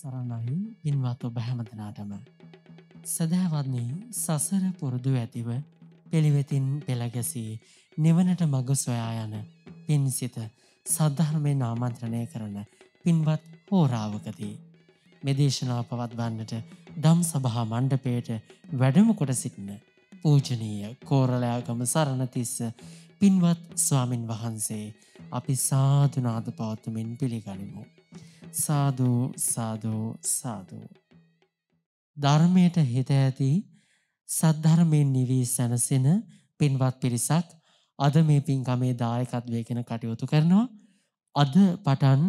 සරණයි පින්වත් ඔබ හැමදනාටම. සදහවත්න්නේ සසර පුරුදු ඇතිව පිළිවෙතින් පෙළගැසී නිවනට මග සොයා යන පින්සිත සද්ධර්මය නාමන්ත්‍රණය කරන පින්වත් හෝරාවකදී. මෙදේශනා පවත්වන්නට දම් සභහා මණ්ඩපයට වැඩමකොට සිටින පූජනීය කෝරලයාගම සරණතිස්ස පින්වත් ස්වාමින් වහන්සේ අපි සාධනාද පවත්තුමින් පිළිගනිමු. සාධූ සාධූ සාධූ. ධර්මයට හිත ඇති සද්ධර්මයෙන් නිවී සැනසෙන පින්වත් පිරිසක් අද මේ පින්කමේ දායකත්වය කෙන කටයුතු කරනවා. අද පටන්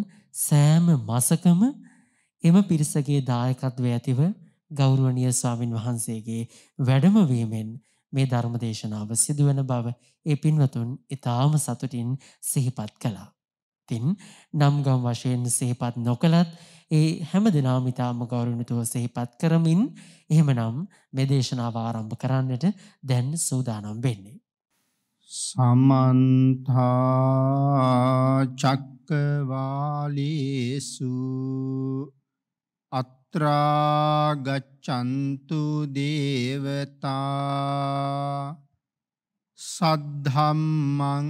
සෑම මසකම එම පිරිසගේ දායකත්වය ඇතිව ගෞරුවනිය ස්වාමින් වහන්සේගේ වැඩමවීමෙන් මේ ධර්මදේශනාව සිදුවන බව ඒ පින්වතුන් ඉතාම සතුටින් සිහිපත් කලා. පැත්තෙන් නම්ගම් වශයෙන් සේපත් නොකළත් ඒ හැම දෙනාමිතාම ගෞරුණුතුව සහිපත් කරමින් එහෙමනම් මෙදේශනාව ආරම්භ කරන්නට දැන් සූදානම් වෙන්නේ. සමන්තා චක්කවාලේසු අත්‍රාගච්චන්තු දේවතා සද්ධම්මං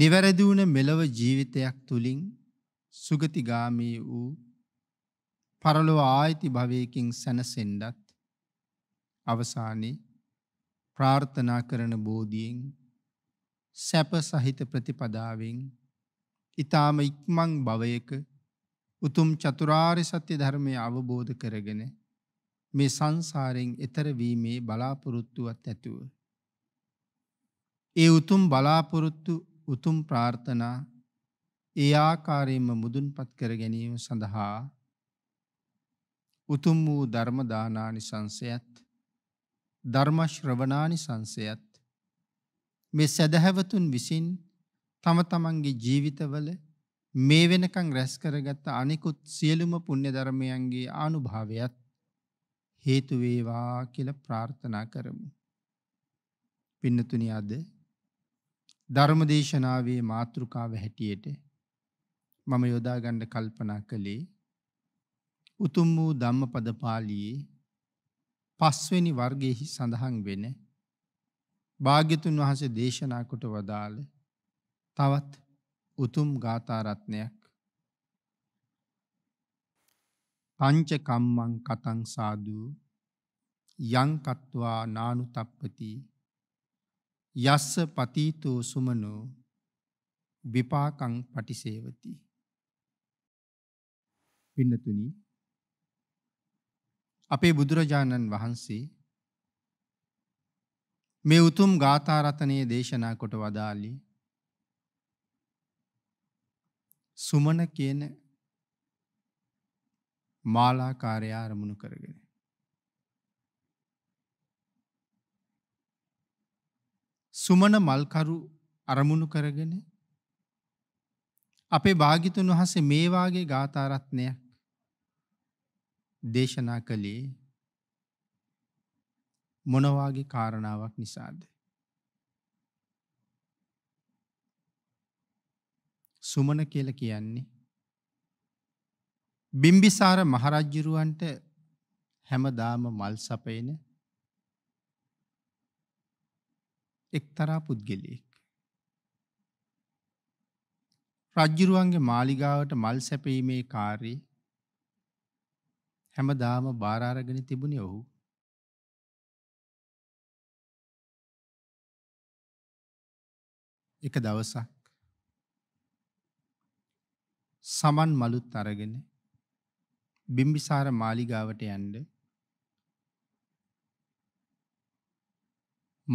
නිවැරදි වුණ මෙලොව ජීවිතයක් තුලින් සුගතිගාමී වූ පරලොව ආයිති භවයකින් සැනසෙන්නත් අවසානයේ ප්‍රාර්ථනා කරන බෝධියෙන් සැප සහිත ප්‍රතිපදාවෙන් ඊ타ම ඉක්මන් භවයක උතුම් චතුරාර්ය සත්‍ය ධර්මය අවබෝධ කරගෙන මේ සංසාරයෙන් එතර වීමේ බලාපොරොත්තුවත් ඇතුව ඒ උතුම් බලාපොරොත්තු උතුම් ප්‍රාර්ථනා ඒ ආකාරයෙන්ම මුදුන්පත් කර ගැනීම සඳහා උතුම් වූ ධර්ම දානානිසංසයත් ධර්ම ශ්‍රවණානිසංසයත් මේ සදහැවතුන් විසින් තම තමන්ගේ ජීවිතවල මේ වෙනකන් රැස් කරගත් අනිකුත් සියලුම පුණ්‍ය ධර්මයන්ගේ ආනුභාවයත් හේතු වේවා කියලා ප්‍රාර්ථනා කරමු. පින්නතුනි අද ධර්මදේශනාවේ මාතෘකාව හැටියට මම යොදා ගන්න කල්පනා කළේ උතුම් වූ ධම්මපද පාළියේ පස්වෙනි වර්ගයෙහි සඳහන් වෙන භාග්‍යතුන් වහන්සේ දේශනා කොට වදාළ තවත් උතුම් ගාථා රත්නයක් පංච කම්මං කතං සාදු යං කତ୍වා නානුතප්පති යස්ස පතීතෝ සුමනෝ විපාකං පටිසේවති. පින්නතුනි අපේ බුදුරජාණන් වහන්සේ මේ උතුම් ගාථාරතනය දේශනා කොට වදාලි සුමන කියන මාලාකාරයා අරමුණු කරගෙන. සුමන මල්කරු අරමුණු කරගෙන අපේ භාගිතුන් වහසේ මේවාගේ ගාථාරත්නයක් දේශනා කළේ මොනවාගේ කාරණාවක් නිසාද. සුමන කියල කියන්නේ. බිම්බිසාර මහරජ්ජිරුවන්ට හැමදාම මල් සපයන එක්තරා පුද්ගලයෙක්. රජ්ජුරුවන්ගේ මාලිගාවට මල් සැපීමේ කාර්යය හැමදාම බාරාරගෙන තිබුණේ ඔහු. එක දවසක් සමන් මලුත් අරගෙන බිම්බිසාර මාලිගාවට යන්න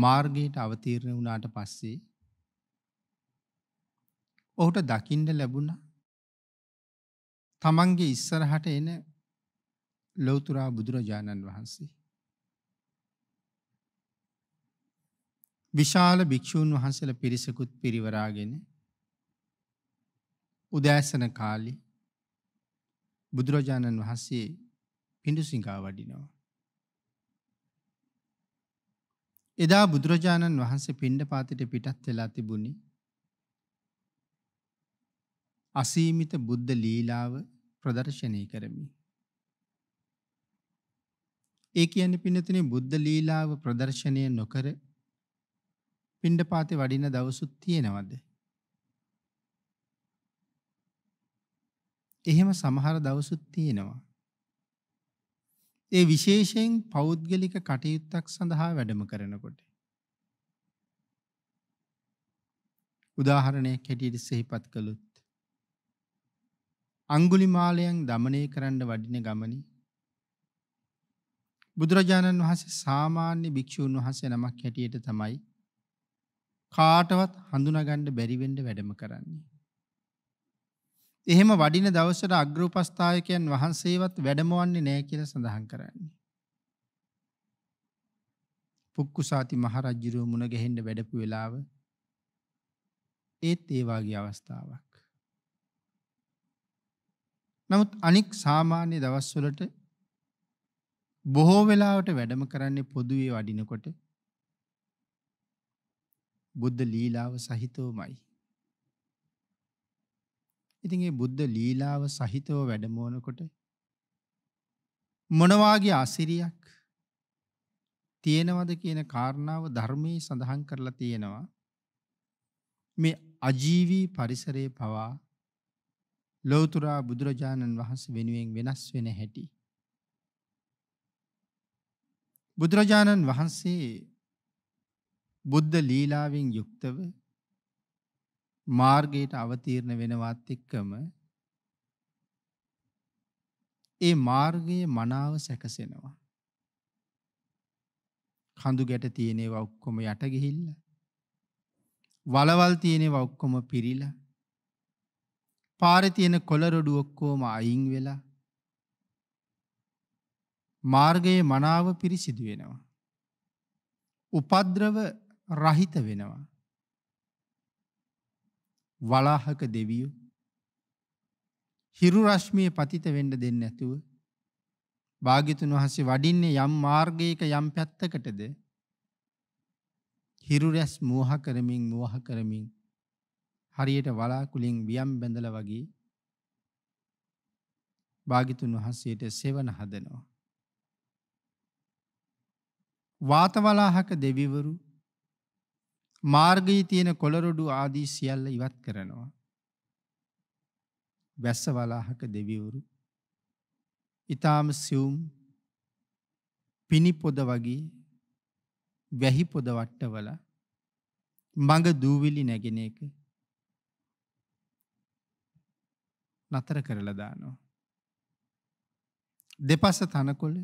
මාර්ගයට අවතීරණ වුණාට පස්සේ ඔහුට දකින්න ලැබුණා තමන්ගේ ඉස්සරහට එන ලෞතර බුදුරජාණන් වහන්සේ විශාල භික්ෂූන් වහන්සේලා පිරිසකුත් පිරිවරාගෙන උදෑසන කාලේ බුදුරජාණන් වහන්සේ පිඬුසිඟා වඩිනවා එදා බුදුරජාණන් වහන්සේ පිණ්ඩ පාතිට පිටත් වෙලා තිබුණි අසීමිත බුද්ධ ලීලාව ප්‍රදර්ශනය කරමි. ඒ කියන පිනතින බුද්ධ ලීලාව ප්‍රදර්ශනය නොකර පිණ්ඩ පාති වඩින දවසුත් තියෙනවද. එහෙම සමහර දවසුත් තියෙනවා. ඒ විශේෂයෙන් පෞද්ගලික කටයුත්තක් සඳහා වැඩම කරනකොට. උදාහරණයක් හැටියට සෙහිපත් කළොත්. අංගුලිමාලයන් දමනය කරන්න වඩින ගමනි බුදුරජාණන් වහන්සේ සාමාන්‍ය භික්‍ෂූන් වහන්සේ නමක් හැටියට තමයි කාටවත් හඳුනගණ්ඩ බැරිවෙන්ඩ වැඩම කරන්නේ. එහෙම වඩින දවසට අග්‍රෝපස්ථායකයන් වහන්සේවත් වැඩමවන්නේ නෑ කියලා සඳහන් කරන්නේ. පුක්කුසාති මහරජුරුව මුණ ගැහෙන්න වැඩපු වෙලාව ඒත් ඒ වාගේ අවස්ථාවක්. නමුත් අනික් සාමාන්‍ය දවස්වලට බොහෝ වෙලාවට වැඩම කරන්නේ පොදුවේ වඩිනකොට බුද්ධ ලීලාව සහිතවමයි. ඉතින් ඒ බුද්ධ ලීලාව සහිතව වැඩමවනකොට මොනවාගේ අසිරියක් තියෙනවද කියන කාරණාව ධර්මයේ සඳහන් කරලා තියෙනවා මේ අජීවී පරිසරයේ පවා ලෞතුරා බුදුරජාණන් වහන්සේ වෙනුවෙන් වෙනස් වෙන හැටි බුදුරජාණන් වහන්සේ බුද්ධ ලීලාවෙන් යුක්තව මාර්ගයට අවතීර්ණ වෙනවත් එක්කම ඒ මාර්ගයේ මනාව සැකසෙනවා. කඳු ගැට තියෙනවා ඔක්කොම යට ගිහිල්ලා. වලවල් තියෙනවා ඔක්කොම පිරිලා. පාරේ තියෙන කොළරොඩු ඔක්කොම අයින් වෙලා මාර්ගයේ මනාව පිරිසිදු වෙනවා. උපද්‍රව රහිත වෙනවා. වලාහක දෙවියෝ හිරු රශ්මියේ පතිත වෙන්න දෙන්නේ නැතුව භාග්‍යතුන් වහන්සේ වඩින්නේ යම් මාර්ගයක යම් පැත්තකටද හිරු රැස් මෝහ කරමින් මෝහ කරමින් හරියට වලාකුලින් වියම් බැඳලා වගේ භාග්‍යතුන් වහන්සේට සෙවන හදනවා වාතවලාහක දෙවිවරු මාර්ගයේ තියෙන කොළරොඩු ආදී සියල්ල ඉවත් කරනවා. වැස්ස වලාහක දෙවිවරු ඊටාම සියුම් පිනිපොද වගේ වැහි පොද වට්ටවල මඟ දූවිලි නැගෙන එක නතර කරලා දානවා. දෙපස තනකොළ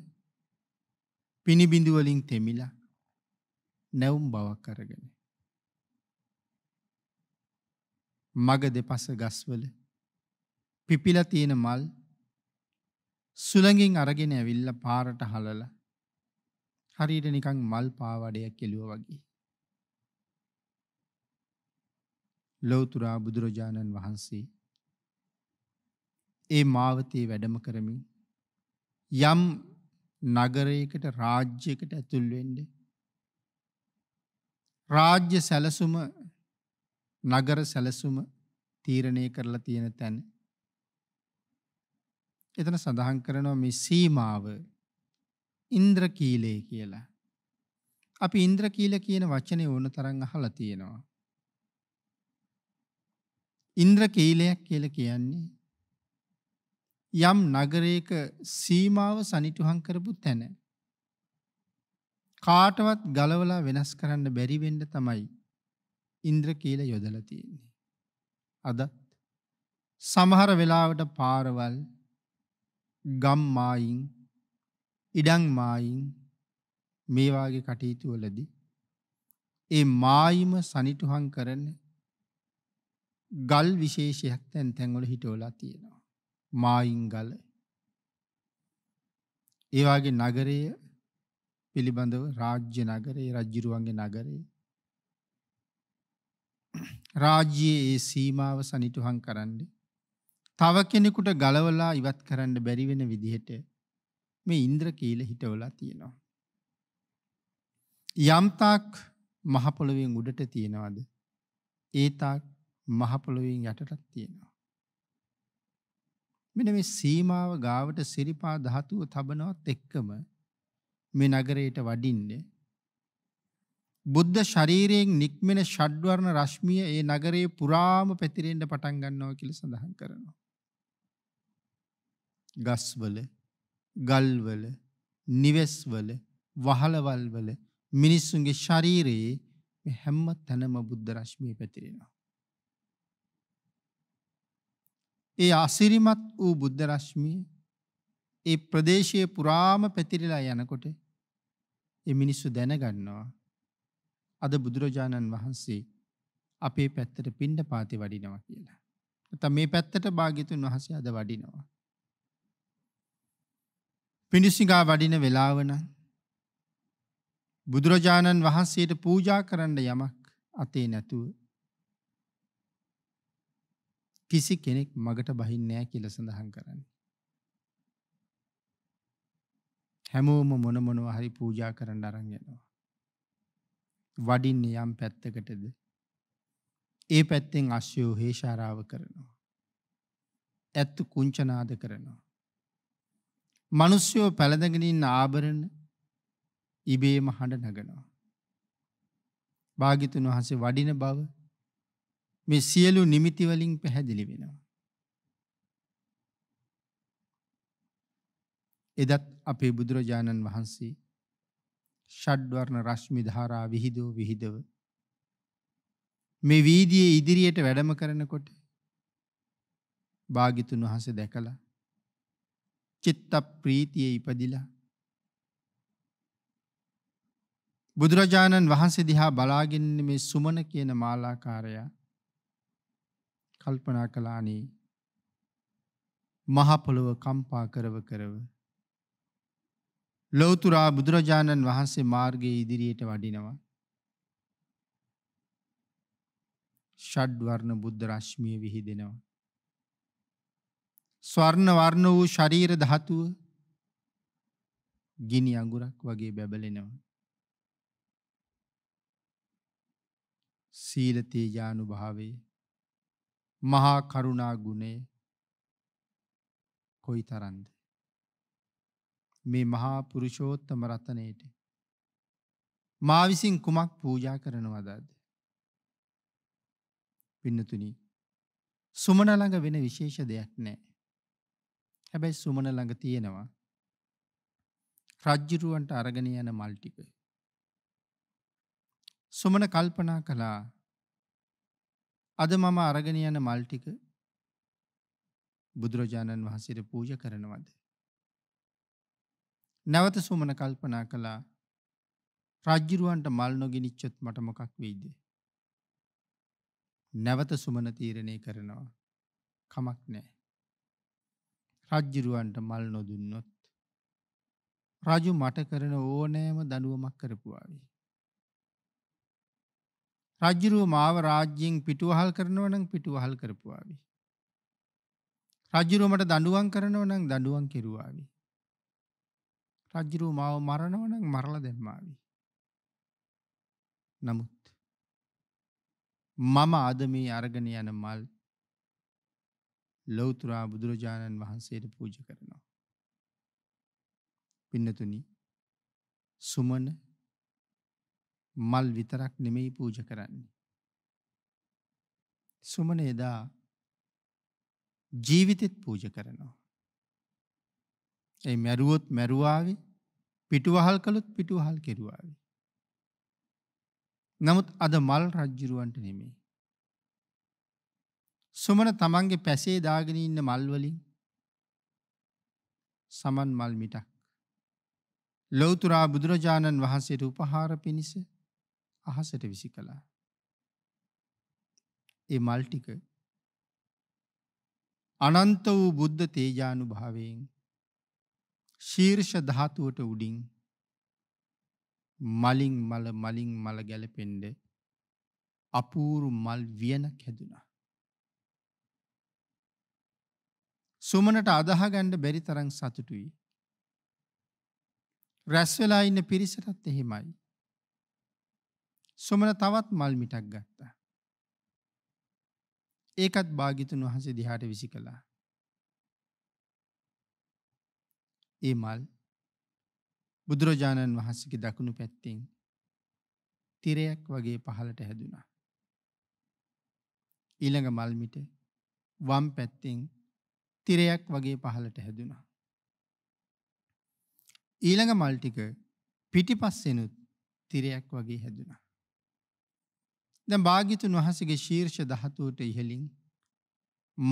පිනිබිඳු වලින් තෙමිලා නැවුම් බවක් අරගෙන මග දෙපස ගස්වල පිපිල තියෙන මල් සුළඟින් අරගෙන ඇවිල්ල පාරට හලල හරියට නිකං මල් පාවඩයක් කෙලුව වගේ. ලෝතුරා බුදුරජාණන් වහන්සේ ඒ මාවතයේ වැඩම කරමින් යම් නගරයකට රාජ්‍යකට ඇතුල්වෙන්ඩ රාජ්‍ය සැලසුම නගර සැලසුම තීරණය කරලා තියෙන තැන. එතන සඳහන් කරනවා මේ සීමාව ඉන්ද්‍රකීලය කියලා. අපි ඉන්ද්‍රකීල කියන වචනේ ඕන තරම් අහලා තියෙනවා. ඉන්ද්‍රකීලයක් කියලා කියන්නේ යම් නගරයක සීමාව සනිටුහන් කරපු තැන. කාටවත් ගලවලා වෙනස් කරන්න බැරි වෙන්න තමයි ඉන්ද්‍ර කියල යොදල තියෙන්නේ. අදත් සමහර වෙලාවට පාරවල් ගම්මායින් ඉඩංමායින් මේවාගේ කටයුතුවලදි ඒ මායිම සනිටුහන් කරන ගල් විශේෂයක් තැන් තැන්වල හිටෝලා තියෙනවා. මායින් ගල ඒවාගේ නගරය පිළිබඳව රාජ්‍ය නගරේ රජ්ජිරුවන්ගේ නගරේ රාජ්‍යයේ ඒ සීමාව සනිටුහන් කරන්න. තව කෙනෙකුට ගලවලා ඉවත් කරන්න බැරිවෙන විදිහට මේ ඉන්ද්‍ර කීල හිටවලා තියෙනවා. යම්තාක් මහපොළොවෙන් උඩට තියෙනවද. ඒතාක් මහපොළොවෙන් යටටත් තියෙනවා. මෙන මේ සීමාව ගාවට සිරිපා දහතුව තබනවත් එක්කම මේ නගරයට වඩින්නේ බුද්ධ ශරීරයෙන් නික්මෙන ෂඩ්වර්ණ රශ්මිය ඒ නගරේ පුරාම පැතිරෙන්න පටන් ගන්නවා කියලා සඳහන් කරනවා. ගස්වල, ගල්වල, නිවෙස්වල, වහලවල්වල මිනිස්සුන්ගේ ශරීරයේ හැම තැනම බුද්ධ රශ්මිය පැතිරෙනවා. ඒ අසිරිමත් වූ බුද්ධ රශ්මිය ඒ ප්‍රදේශයේ පුරාම පැතිරිලා යනකොට ඒ මිනිස්සු දැනගන්නවා අද බුදුරජාණන් වහන්සේ අපේ පැත්තට පින්ඩ පාති වඩිනවා කියලා. ඇත මේ පැත්තට භාගිතුන් වහසේ අද වඩිනවා. පිඩිසිගා වඩින වෙලාවන බුදුරජාණන් වහන්සේට පූජා කරන්න යමක් අතේ නැතුව කිසි කෙනෙක් මගට බහින්නෑ කියල සඳහන් කරන්න. හැමෝම මොනමොනව හරි පූජා කරන්න අරංගෙනවා. වඩින්නේ යම් පැත්තකටද ඒ පැත්තෙන් අශ්‍යෝ හේෂාරාව කරනවා. ඇත්තු කුංචනාද කරනවා. මනුස්්‍යයෝ පැළඳගෙනින් ආභරණ ඉබේම හඬ නගනවා. භාගිතුන් වහසේ වඩින බව මේ සියලු නිමිතිවලින් පැහැදිලි වෙනවා. එදත් අපේ බුදුරජාණන් වහන්සේ ෂඩ්වර්ණ රශ්මි ධාරා විහිදෝ විහිදව මේ වීදියේ ඉදිරියට වැඩම කරනකොට භාගිතුන් වහන්සේ දැකලා චිත්ත ප්‍රීතියේ ඉපදිලා බුදුරජාණන් වහන්සේ දිහා බලාගෙන මේ සුමන කියන මාලාකාරයා කල්පනා කළානේ මහ පොළව කම්පා කරව කරව ලොවතුරා බුදුරජාණන් වහන්සේ මාර්ගයේ ඉදිරියට වඩිනවා. ෂඩ්වර්ණ බුද්ධ රශ්මිය විහිදෙනවා. ස්වර්ණ වර්ණ වූ ශරීර ධාතුව ගිනි අඟුරක් වගේ බැබලෙනවා. සීල තේජානු භාවේ මහා කරුණා ගුණේ කොයි තරන්ද. මේ මහා පුරුෂෝත්තම රතනයට. මා විසින් කුමක් පූජා කරනවදද. පින්නතුනි සුමනළඟ වෙන විශේෂ දෙයක් නෑ. හැබැයි සුමන ළඟ තියෙනවා රජ්ජිරුවන්ට අරගෙන යන මල්ටික. සුමන කල්පනා කළා අද මම අරගෙන යන මල්ටික බුදුරජාණන් වහන්සේට පූජ කරනවද. නැවත සුමන කල්පනා කළා රජ්ජිරුවන්ට මල් නොගෙනිච්චොත් මට මොකක් වෙයිද? නැවත සුමන තීරණය කරනවා. කමක් නැහැ. රජ්ජිරුවන්ට මල් නොදුන්නොත් රජු මට කරන ඕනෑම දඬුවමක් කරපුවාවි. රජ්ජිරුව මාව රාජ්‍යයෙන් පිටුවහල් කරනවා නම් පිටුවහල් කරපුවාවි. රජ්ජිරුව මට දඬුවම් කරනවා නම් දඬුවම් කෙරුවාවි. රජ්ජුරුව මාව මරණවනම් මරලා දැම්මාවි. නමුත් මම අද මේ අරගෙන යන මල් ලෞතුරා බුදුරජාණන් වහන්සේට පූජ කරනවා. පින්නතුනි සුමන මල් විතරක් නෙමෙයි පූජ කරන්නේ. සුමන එදා ජීවිතෙත් පූජ කරනවා. ඒ මැරුවොත් මැරුවාවි පිටුවහල් කළොත් පිටුවහල් කෙරුවාවි. නමුත් අද මල් රජ්ජුරුවන්ට නෙමේ. සුමන තමන්ගේ පැසේ දාගෙන ඉන්න මල්වලින් සමන් මල් මිටක්. ලොවතුරා බුදුරජාණන් වහන්සේට උපහාර පිණිස අහසට විසි කළා. ඒ මල්ටික අනන්ත වූ බුද්ධ තේජානු භාවයෙන් ශීර්ෂ ධාතුවට උඩින් මලින් මල මලින් මල ගැලපෙන්ඩ අපූරු මල් වියනක් හැදුනා. සුමනට අදහගණ්ඩ බැරි තරං සතුටුයි. රැස්වෙලා ඉන්න පිරිසටත් එහෙමයි. සුමන තවත් මල් මිටක් ගත්තා. ඒකත් භාගිතුන් වහසේ දිහාට විසි කලා. ඒ මල් බුදුරජාණන් වහන්සේගේ දකුණු පැත්තෙන් තිරයක් වගේ පහළට හැදුනා. ඊළඟ මල් මිට වම් පැත්තෙන් තිරයක් වගේ පහළට හැදුනා. ඊළඟ මල් ටික පිටිපස්සෙනුත් තිරයක් වගේ හැදුනා. දැන් භාග්‍යතුන් වහන්සේගේ ශීර්ෂ ධාතුවට ඉහළින්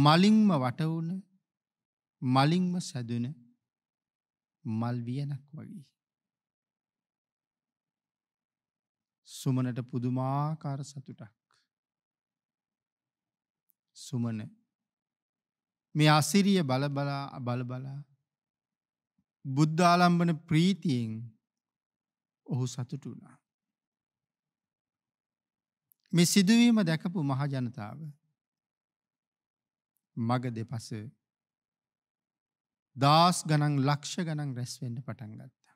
මලින්ම වටවුණ මලින්ම සැදුන මල් වියනක් වගේ. සුමනට පුදුමාකාර සතුටක්. සුමන මේ අසිරිය බලබලා බලබලා බුද්ධාලම්බන ප්‍රීතියෙන් ඔහු සතුට වුණා. මේ සිදුවීම දැකපු මහජනතාව මග දෙපස දාස් ගනන් ලක්ෂ ගනන් රැස්වෙන්ඩ පටන් ගත්තා.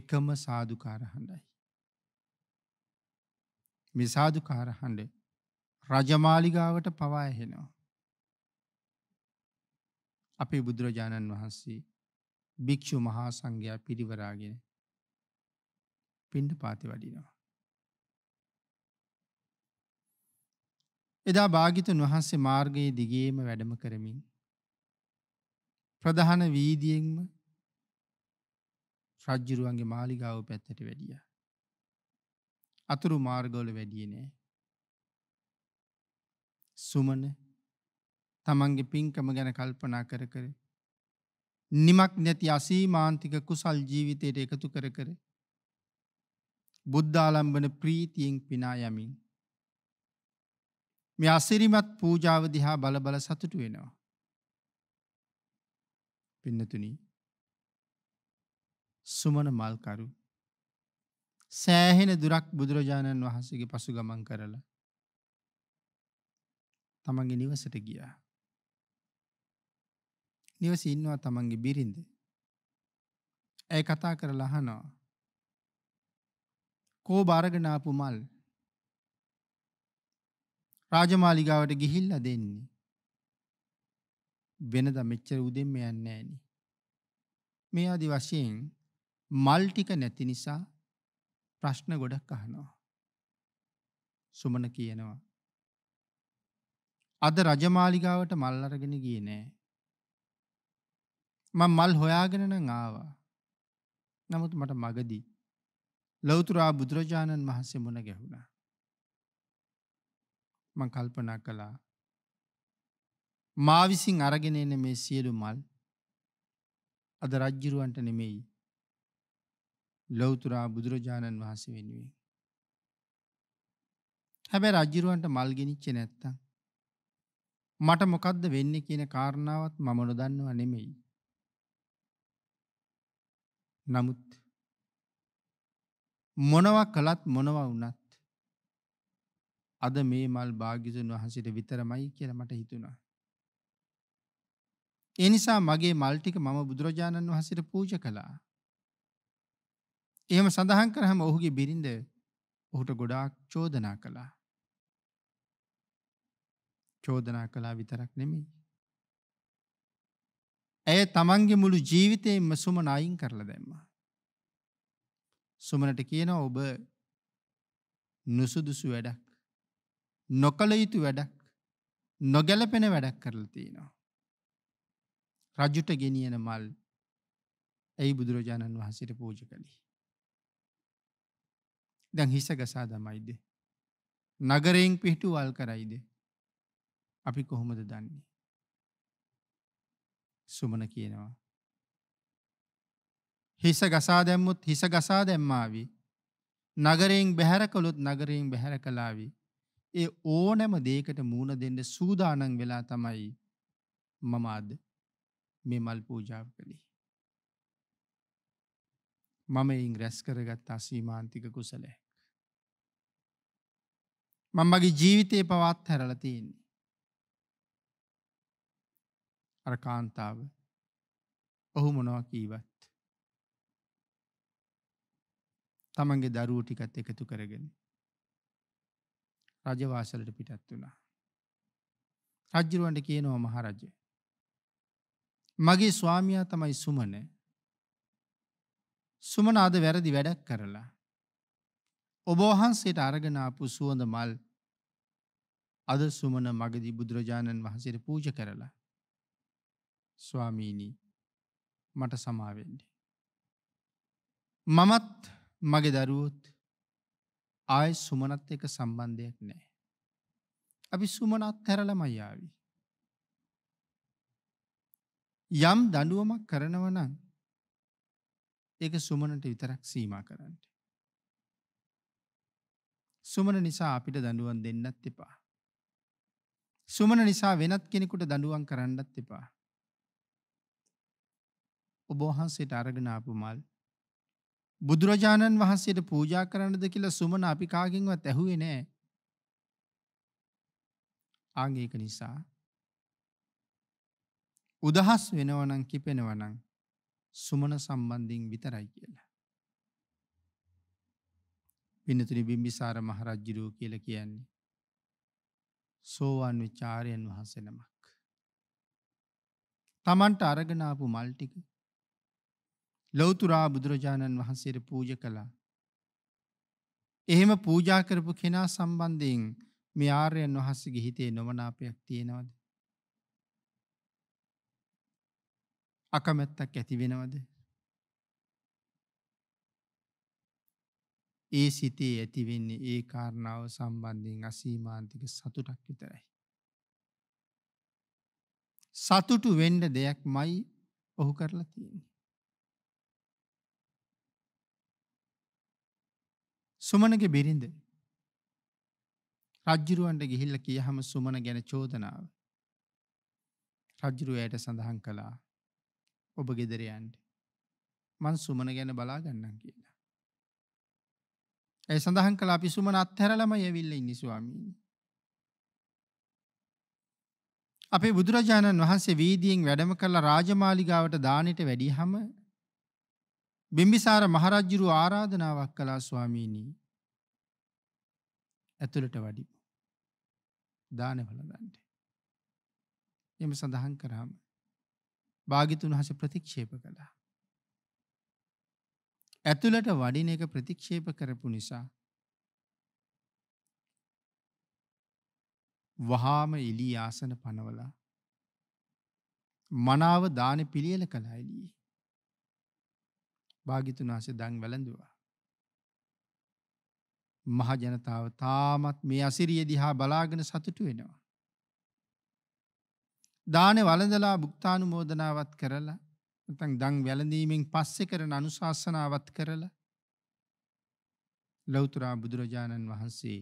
එකම සාධකාර හඬයි. මේ සාධකාර හඬ රජමාලිගාවට පවා එහෙනවා. අපේ බුදුරජාණන් වහන්සේ භික්‍ෂු මහා සංඝයා පිරිවරාගෙන පින්ඩ පාති වඩිනවා. එදා භාගිතුන් වහන්සේ මාර්ගයේ දිගේම වැඩම කරමින් ප්‍රධාන වීදියෙන්ම රජ්ජුරුවන්ගේ මාලිගාව පැත්තට වැඩිය. අතුරු මාර්ගෝල වැඩියනෑ. සුමන තමන්ගේ පින්කම ගැන කල්පනා කර කර. නිමක් නැති අසීමාන්තික කුසල් ජීවිතයට එකතු කර කර. බුද්ධාලම්බන ප්‍රීතියෙන් පිනා යමින්. මේ අසිරිමත් පූජාව දිහා බලබල සතුටු වෙනවා. පින්නතුනි සුමන මල්කරු සෑහෙන දුරක් බුදුරජාණන් වහන්සේගේ පසු ගමන් කරලා තමන්ගේ නිවසට ගියා නිවස ඉන්නවා තමන්ගේ බිරිඳ ඇය කතා කරලා අහනවා කෝ බාරගෙන ආපු මල් රාජමාලිගාවට ගිහිල්ලා දෙන්නේ වෙනද මෙච්චර උදෙන්ම යන්නේ නෑනේ. මේ ආදි වශයෙන් මල් ටික නැති නිසා ප්‍රශ්න ගොඩක් අහනවා. සුමන කියනවා. අද රජමාලිගාවට මල් අරගෙන ගියේ නෑ. මම මල් හොයාගෙන නම් ආවා. නමුත් මට මගදී ලෞතුරා බුදුරජාණන් වහන්සේ මුණ ගැහුණා. මං කල්පනා කළා මා විසින් අරගෙන එන මේ සියලු මල් අද රජ්ජිරුවන්ට නෙමෙයි ලෞතුරා බුදුරජාණන් වහන්සේ වෙනුවෙන්. හැබැ රජ්ජිරුවන්ට මල්ගෙනනිච්ච නැත්තම්. මට මොකක්ද වෙන්න කියන කාරණාවත් මමොන දන්නව නෙමෙයි. නමුත් මොනව කළත් මොනව වුනත් අද මේ මල් භාගිතුන් වහන්සිට විතරමයි කියල මට හිතුණා. ඒ නිසා මගේ මල් ටික මම බුදුරජාණන් වහන්සේට පූජා කළා. එහෙම සඳහන් කරාම ඔහුගේ බිරිඳ ඔහුට ගොඩාක් චෝදනා කළා. චෝදනා කළා විතරක් නෙමෙයි. ඇය තමන්ගේ මුළු ජීවිතේම සුමන අයින් කරලා දැම්මා. සුමනට කියනවා ඔබ නුසුදුසු වැඩක් නොකළ යුතු වැඩක් නොගැලපෙන වැඩක් කරලා තියෙනවා. රජුට ගෙනියන මල් ඇයි බුදුරජාණන් වහන්සිට පූජ කළේ. දැන් හිස ගසා දමයිද. නගරයෙන් පිහිටු වල් කරයිද. අපි කොහොමද දන්නේ. සුමන කියනවා. හිස ගසා දැම්මුත් හිස ගසා දැම්මාවී. නගරයෙන් බැහැර කළොත් නගරයෙන් බැහැර කලාවී. ඒ ඕනෑම දේකට මූුණ දෙන්න සූදානන් වෙලා තමයි මමාද මේ මල් පූජාව කළේ. මම එයින් රැස් කරගත් අසීමාන්තික කුසලෑ. මංමගේ ජීවිතය පවත් හැරල තියෙන්නේ. අර කාන්තාව ඔහු මොනව කීවත්. තමන්ගේ දරුව ටිකත් එකතු කරගෙන. රජවාසලට පිටත් වුණා. රජ්ජරුවන්ට කියනවා මහරජය මගේ ස්වාමයා තමයි සුමන සුමන අද වැරදි වැඩක් කරලා. ඔබෝහන්සේට අරගෙනාපු සුවඳ මල් අද සුමන මගදි බුදුරජාණන් වහන්සේට පූජ කරලා. ස්වාමීණී මට සමාවෙන්නේ. මමත් මගේ දරුවොත් ආය සුමනත් එක සම්බන්ධයක් නෑ. අපි සුමනත් හැරල මයාාවී. යම් දඬුවමක් කරනවා නම් ඒක සුමනට විතරක් සීමා කරන්න. සුමන නිසා අපිට දඬුවම් දෙන්නත් එපා. සුමන නිසා වෙනත් කෙනෙකුට දඬුවම් කරන්නත් එපා. ඔබ වහන්සේට අරගෙන ආපු මල් බුදුරජාණන් වහන්සේට පූජා කරන්නද කියලා සුමන අපි කාගෙන්වත් ඇහුවේ නෑ. ආන් ඒක නිසා උදහස් වෙනවනං කිපෙනවනං සුමන සම්බන්ධින් විතරයි කියලා. පිනතුනි බිම්බිසාර මහරජ්ජිරූ කියල කියන්නේ. සෝවන් විචාරයෙන් වහසෙනමක්. තමන්ට අරගනාපු මල්ටික ලොවතුරා බුදුරජාණන් වහන්සේට පූජ කළා. එහෙම පූජාකරපු කෙනා සම්බන්ධයෙන් මේ ආර්යන් වහස්සගේ හිතේ නොමනාපයක් තියෙනවද. අකමැත්තක් ඇති වෙනවද? ඒ සිතේ ඇති වෙන්නේ ඒ කාරණාව සම්බන්ධයෙන් අසීමාන්තික සතුටක් විතරයි. සතුටු වෙන්න දෙයක්මයි ඔහු කරලා තියෙන්නේ. සුමනගේ බිරිඳ රජ්ජුරුවන්ට ගිහිල්ල කියහම සුමන ගැන චෝදනාව රජ්ජුරුවයට සඳහන් කළා ඔබ ගෙදරයන්ට මන් සුමන ගැන බලාගන්නම් කියලා. ඇය සඳහන් කළ අපි සුමන අත්හැරලම යවිල්ල ඉනිස්වාමී. අපේ බුදුරජාණන් වහන්සේ වීදීෙන් වැඩම කරලා රාජමාලිගාවට දානට වැඩි හම බිම්බිසාර මහරජ්ජුරු ආරාධනාවක් කලා ස්වාමීණී ඇතුළට වඩිපු දානවලදන්ට. එම සඳහන් කරාම භාගිතුන් හස ප්‍රතික්ෂේප කළා. ඇතුළට වඩින එක ප්‍රතික්ෂේප කරපු නිසා වහාම එලී ආසන පනවලා මනාව දාන පිළියල කලා එලියේ. භාගිතුනාස දං වැළඳවා. මහජනතාව තාමත් මේ අසිරිය දිහා බලාගෙන සතුටු වෙනවා. දාන වලදලා බුක්තානුමෝදනාවත් කරලා නැත්නම් දන් වැළඳීමෙන් පස්සේ කරන අනුශාසනාවත් කරලා ලෞතර බුදුරජාණන් වහන්සේ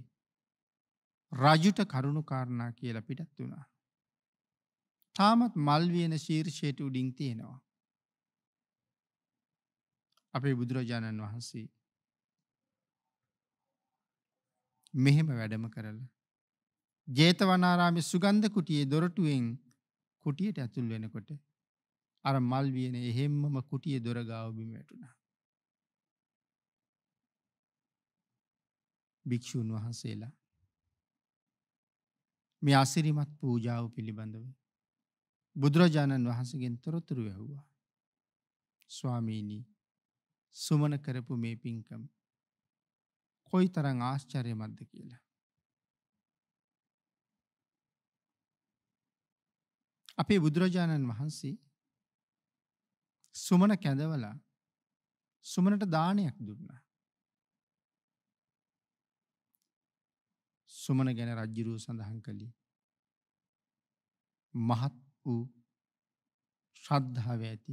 රජුට කරුණු කාරණා කියලා පිටත් වුණා. තාමත් මල් වියන ශීර්ෂයට උඩින් තියෙනවා. අපේ බුදුරජාණන් වහන්සේ මෙහෙම වැඩම කරලා ජේතවනාරාමේ සුගන්ධ කුටියේ දොරටුවෙන් කුටියට ඇතුල් වෙනකොට අර මල් වියන එහෙම්මම කුටිය දොරගාව බිම වැටුණා. භික්‍ෂූන් වහන්සේලා මේ අසිරිමත් පූජාව පිළිබඳව බුදුරජාණන් වහන්සගෙන් තොරතුරු ඇහුවා. ස්වාමීණී සුමන කරපු මේ පින්කම් කොයි තරං ආශ්චරය මද්ද කියලා. අපේ බුදුරජාණන් වහන්සේ සුමන කැඳවලා සුමනට දානයක් දුන්නා. සුමන ගැන රජ්ජිරුව සඳහන් කළි. මහත් වූ ශ්‍රද්ධාව ඇති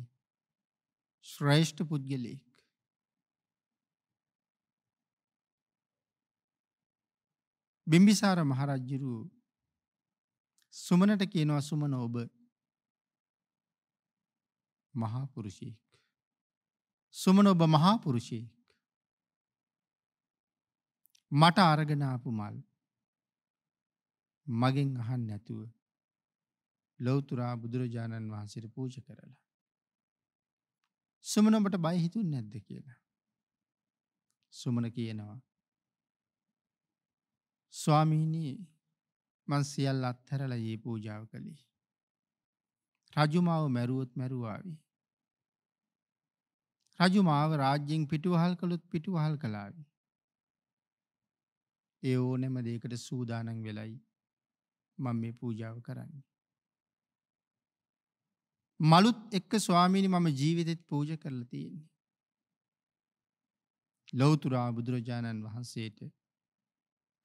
ශ්‍රේෂ්ඨ පුද්ගලයෙක්. බිම්බිසාර මහරජ්ජිරුව සුමනට කියනවා සුමන ඔබ මහා පුරුෂයෙක්. සුමන ඔබ මහා පුරුෂයෙක්. මට අරගෙන ආපු මල් මගෙන් අහන්න නැතුව ලෞතුරා බුදුරජාණන් වහන්සේට පූජ කරලා. සුමන ඔබට බය හිතුන්නේ නැද්ද කියලා. සුමන කියනවා ස්වාමීනී මං සියල් අත්හැරල ඒ පූජාව කළේ. රජුමාව මැරුවොත් මැරුවාවි. රජුමාව රාජ්‍යෙන් පිටුවහල් කළොත් පිටුවහල් කලාවි. ඒ ඕනෙම දේකට සූදානන් වෙලයි මං මේ පූජාව කරන්නේ. මලුත් එක්ක ස්වාමීණි මම ජීවිතෙත් පූජ කරල තියෙන්නේ. ලොවතුරා බුදුරජාණන් වහන්සේට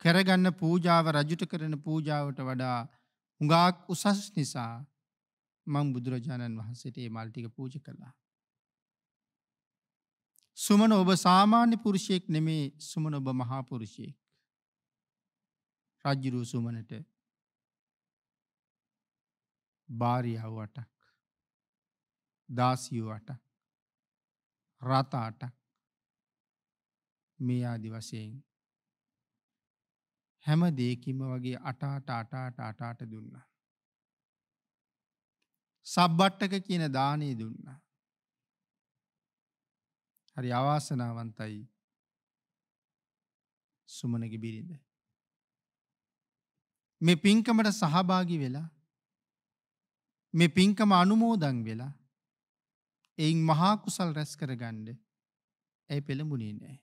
කරගන්න පූජාව රජුට කරන පූජාවට වඩා හුඟාක් උසස් නිසා මං බුදුරජාණන් වහන්සේටේ මල්ටික පූජ කරලා. සුමන ඔබ සාමාන්‍ය පුරුෂයෙක් නෙමේ සුමන ඔබ මහාපුරුෂයෙක්. රජ්ජිරූ සුමනට භාරියාව අටක් දාසියෝ අටක් රතාටක් මේ ආදි වශයෙන් හැම දේකින්ම වගේ අටාට අටාට අටාට දුන්න. සබ්බට්ටක කියන දානය දුන්න. හරි අවාසනාවන්තයි සුමනක බිරිඳ. මේ පින්කමට සහභාගි වෙලා මේ පින්කම අනුමෝදන් වෙලා එයින් මහාකුසල් රැස් කරගණ්ඩ ඇයි පෙළඹුණේ නෑ.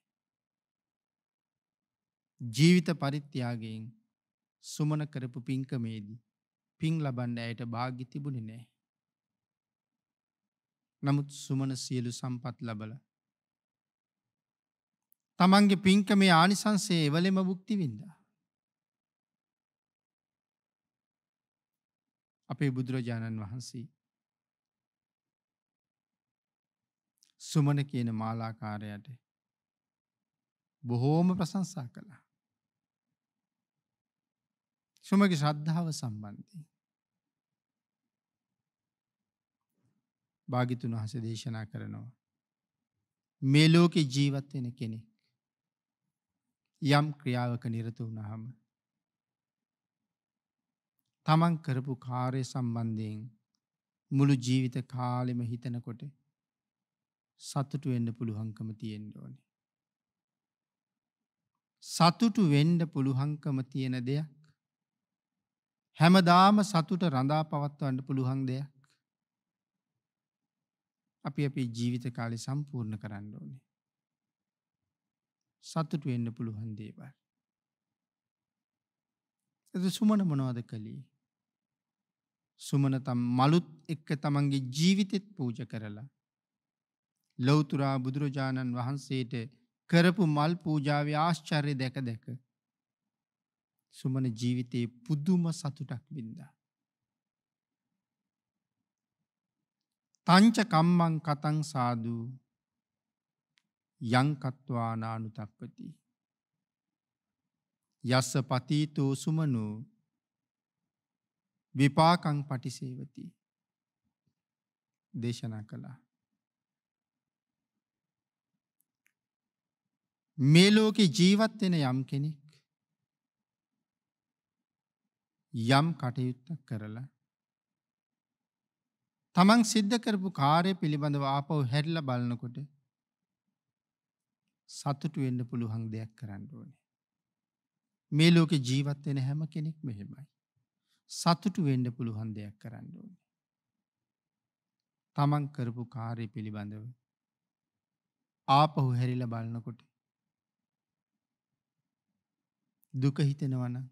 ජීවිත පරිත්‍යාගයෙන් සුමන කරපු පින්කමේදී පින් ලබන්න ඇයට භාග්‍ය තිබුණි නෑ. නමුත් සුමන සියලු සම්පත් ලබල. තමන්ගේ පින්කමේ ආනිසන්සේ එවලෙම බුක්තිවින්ද. අපේ බුදුරජාණන් වහන්සේ සුමන කියන මාලාකාරයට බොහෝම ප්‍රසංසා කළා. සුමගේ ශ්‍රද්ධාව සම්බන්ධී. භාගිතුන් වහස දේශනා කරනවා. මේ ලෝකෙ ජීවත්වෙන කෙනෙක්. යම් ක්‍රියාවක නිරතු වුණහම. තමන් කරපු කාරය සම්බන්ධයෙන් මුළු ජීවිත කාලෙම හිතනකොට සතුටු වෙන්න පුළුහංකම තියෙන්න ඕනේ. සතුටු වෙන්ඩ පුළුහංකම තියෙන දෙයක් හැමදාම සතුට රඳා පවත්වන්න පුළුවන් දෙයක්. අපි අපේ ජීවිත කාලෙ සම්පූර්ණ කරන්න ඕනේ. සතුට වෙන්න පුළුවන් දේවල්. එද සුමන මොනවද කළේ? සුමන තම මලුත් එක්ක තමන්ගේ ජීවිතෙත් පූජ කරලා ලෞතුරා බුදුරජාණන් වහන්සේට කරපු මල් පූජාවේ ආශ්චර්ය දැක දැක සුමන ජීවිතයේ පුදුම සතුටක් බින්දා. තංචකම්මං කතං සාධූ යංකත්වානානු තක්පති. යස්ස පතීතෝ සුමනෝ විපාකං පටිසේවති දේශනා කළා. මේ ලෝකෙ ජීවත්වෙන යම් කෙනෙක් යම් කටයුත්තක් කරලා තමන් සිද්ධ කරපු කාර්ය පිළිබඳව ආපහු හැරිලා බලනකොට සතුටු වෙන්න පුළුවන් දෙයක් කරන්න ඕනේ. මේ ලෝකේ ජීවත් වෙන හැම කෙනෙක්ම එහෙමයි. සතුටු වෙන්න පුළුවන් දෙයක් කරන්න ඕනේ. තමන් කරපු කාර්ය පිළිබඳව ආපහු හැරිලා බලනකොට දුක හිතෙනවනම්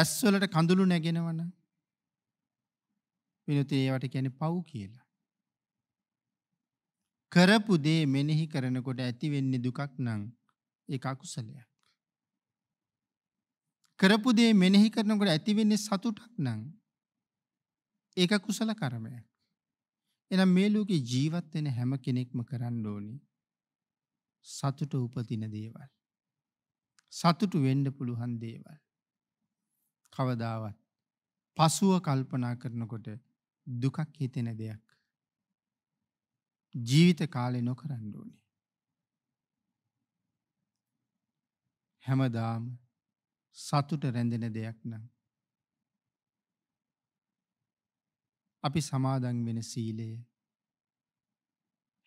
ඇස්වලට කඳුළු නැගෙනවන පිනතේ ඒවට කියන්නේ පව් කියලා. කරපු දේ මෙනෙහි කරනකොට ඇති වෙන්නේ දුකක් නම් ඒක අකුසලයක්. කරපු දේ මෙනෙහි කරනකොට ඇති වෙන්නේ සතුටක් නම් ඒක කුසල කර්මයක්. එහෙනම් මේ ලෝකේ ජීවත් වෙන හැම කෙනෙක්ම කරන්න ඕනේ සතුට උපදින දේවල්. සතුටු වෙන්න පුළුවන් දේවල්. කවදාවත්. පසුව කල්පනා කරනකොට දුකක් හිතෙන දෙයක්. ජීවිත කාලෙ නොකරන්න ඕනේ. හැමදාම සතුට රැඳෙන දෙයක් නම්. අපි සමාදන් වෙන සීලය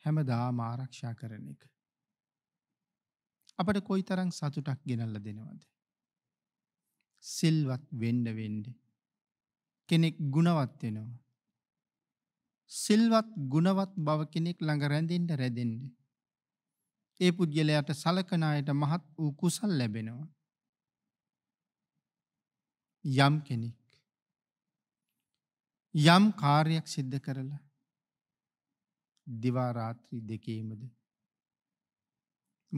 හැමදාම ආරක්ෂා කරන එක. අපට කොයි තරං සතුටක් ගෙනල්ල දෙනවද. සිල්වත් වෙන්න වෙන්න. කෙනෙක් ගුණවත් වෙනවා. සිල්වත් ගුණවත් බව කෙනෙක් ළඟ රැඳෙන්න රැඳෙන්න. ඒ පුද්ගලයාට සලකන අයට මහත් වූ කුසල් ලැබෙනවා. යම් කෙනෙක් යම් කාර්යක් සිද්ධ කරලා දිවා රාත්‍රී දෙකේමද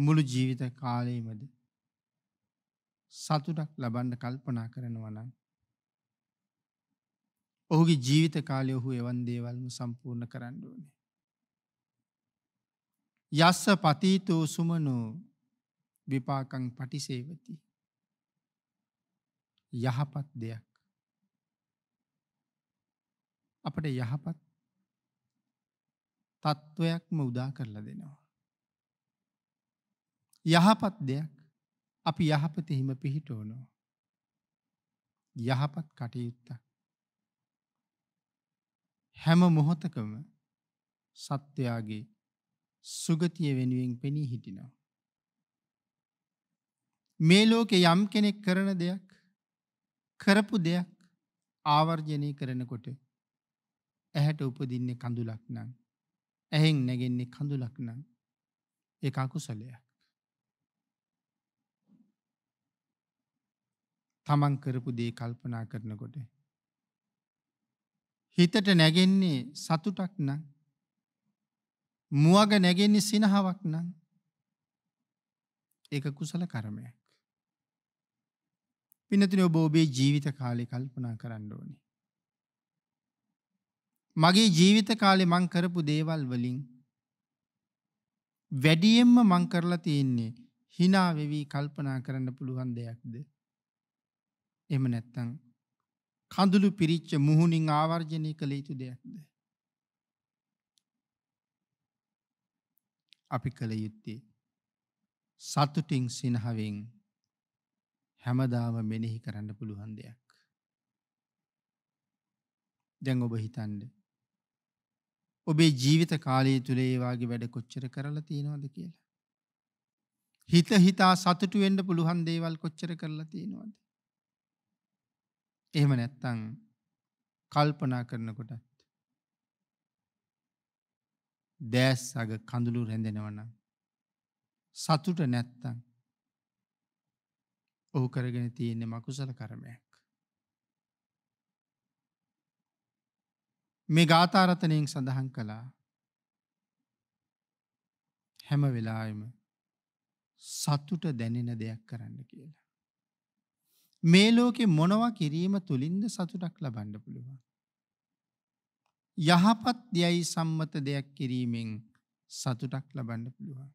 මුළු ජීවිත කාලයේමද සතුටක් ලබන්න කල්පනා කරනවනම්. ඔහුගේ ජීවිත කාලය ඔහු එවන් දේවල්ම සම්පූර්ණ කරන්නඩුවනේ. යස්ස පතීතෝ සුමනෝ විපාකං පටිසේවති. යහපත් දෙයක්. අපට යහපත් තත්ත්වයක්ම උදා කරලා දෙනවා. යහපත් දෙයක් අපි යහපත හිම පිහිටෝනෝ. යහපත් කටයුත්තක්. හැම මොහොතකම සත්‍යයාගේ සුගතිය වෙනුවෙන් පෙනී හිටිනවා. මේ ලෝකෙ යම් කෙනෙක් කරන දෙයක් කරපු දෙයක් ආවර්ජනය කරනකොට ඇහැට උපදින්නේ කඳුලක් නම් ඇහෙන් නැගෙන්නේ කඳුලක් නම් ඒ අකුසලයක්. තමන් කරපු දේ කල්පනා කරනකොට. හිතට නැගෙන්නේ සතුටක් නම් මුවග නැගෙන්නේ සිනහාවක් නම් ඒක කුසල කරමයක්. පිනතින ඔබ ඔබේ ජීවිත කාලෙ කල්පනා කරන්න ඕනි. මගේ ජීවිත කාලෙ මං කරපු දේවල් වලින් වැඩියෙන්ම මං කරලා තියෙන්නේ හිනාවෙවී කල්පනා කරන්න පුළුවන් දෙයක්ද. එම නැත්තං කඳුළු පිරිච්ච මුහුණින් ආවර්ජනය කළ යුතු දෙයක්ද. අපි කළ යුත්තේ සතුටින් සිනහවෙන් හැමදාම මෙනෙහි කරන්න පුළුවන් දෙයක්. දැන් ඔබ හිතන්ඩ. ඔබේ ජීවිත කාලය තුළේ ඒවාගේ වැඩ කොච්චර කරලා තියෙනවාද කියලා. හිත හිතා සතුටු වෙන්ඩ පුළුවන් දේවල් කොච්චර කරලා තියෙනවාද. එහෙම නැත්තං කල්පනා කරනකොටත් දෑස් අග කඳුළු රැඳෙනවන සතුට නැත්තං ඔහු කරගෙන තියෙන්නේ මකුසල කරමයක්. මේ ගාථාරතනයෙන් සඳහන් කළා හැම වෙලායම සතුට දැනෙන දෙයක් කරන්න කියලා. මේ ලෝකෙ මොනවා කිරීම තුළින්ද සතුටක් ලබන්න පුළුවන්. යහපත් දෙයයි සම්මත දෙයක් කිරීමෙන් සතුටක් ලබන්න පුළුවන්.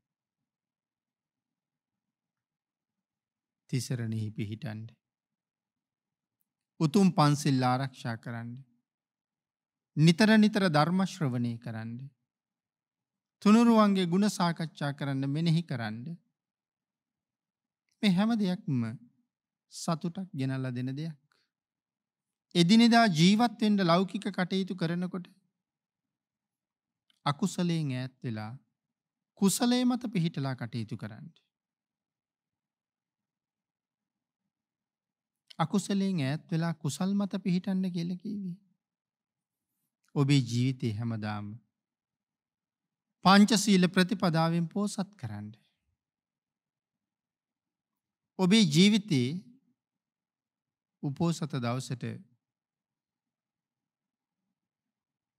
තිසරණෙහි පිහිටන්ඩ. උතුම් පන්සිල් ආරක්ෂා කරන්න. නිතර නිතර ධර්මශ්‍රවනය කරන්න. තුනුරුවන්ගේ ගුණ සාකච්ඡා කරන්න මෙනෙහි කරන්න. මේ හැම දෙයක්ම සතුටක් ගෙනල්ලා දෙන දෙයක්. එදිනෙදා ජීවත් වෙන්න ලෞකික කටයුතු කරනකොට අකුසලයෙන් ඈත් වෙලා කුසලයේ මත පිහිටලා කටයුතු කරන්න. අකුසලයෙන් ඈත් වෙලා කුසල් මත පිහිටන්න කියලා කිව්වේ. ඔබේ ජීවිතේ හැමදාම පංචශීල ප්‍රතිපදාවෙන් පෝසත් කරන්න. ඔබේ ජීවිතේ උපෝසත දවසට